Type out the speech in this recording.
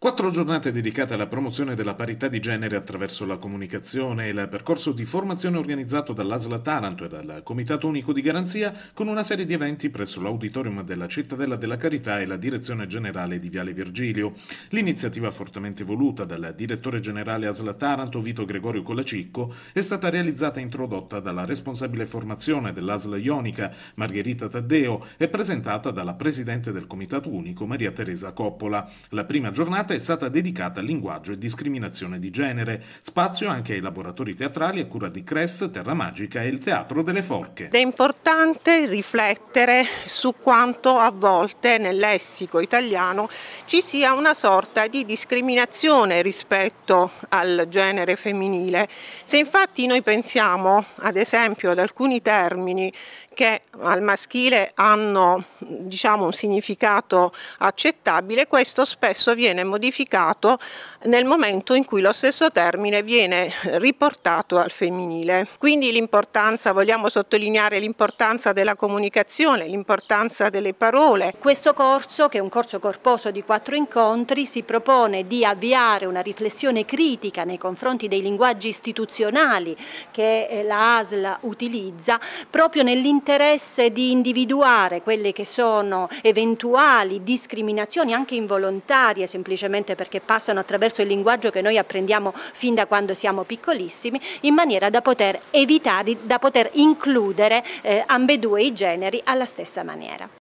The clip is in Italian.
Quattro giornate dedicate alla promozione della parità di genere attraverso la comunicazione e il percorso di formazione organizzato dall'Asla Taranto e dal Comitato Unico di Garanzia con una serie di eventi presso l'auditorium della Cittadella della Carità e la Direzione Generale di Viale Virgilio. L'iniziativa fortemente voluta dal direttore generale Asla Taranto Vito Gregorio Colacicco è stata realizzata e introdotta dalla responsabile formazione dell'Asla Ionica Margherita Taddeo e presentata dalla presidente del Comitato Unico Maria Teresa Coppola. La prima giornata giornata è stata dedicata al linguaggio e discriminazione di genere, spazio anche ai laboratori teatrali a cura di Crest, Terra Magica e il Teatro delle Forche. È importante riflettere su quanto a volte nel lessico italiano ci sia una sorta di discriminazione rispetto al genere femminile. Se infatti noi pensiamo ad esempio ad alcuni termini che al maschile hanno diciamo, un significato accettabile, questo spesso viene modificato modificato nel momento in cui lo stesso termine viene eh, riportato al femminile. Quindi l'importanza, vogliamo sottolineare l'importanza della comunicazione, l'importanza delle parole. Questo corso, che è un corso corposo di quattro incontri, si propone di avviare una riflessione critica nei confronti dei linguaggi istituzionali che eh, la ASL utilizza proprio nell'interesse di individuare quelle che sono eventuali discriminazioni anche involontarie semplicemente semplicemente perché passano attraverso il linguaggio che noi apprendiamo fin da quando siamo piccolissimi, in maniera da poter evitare, da poter includere eh, ambedue i generi alla stessa maniera.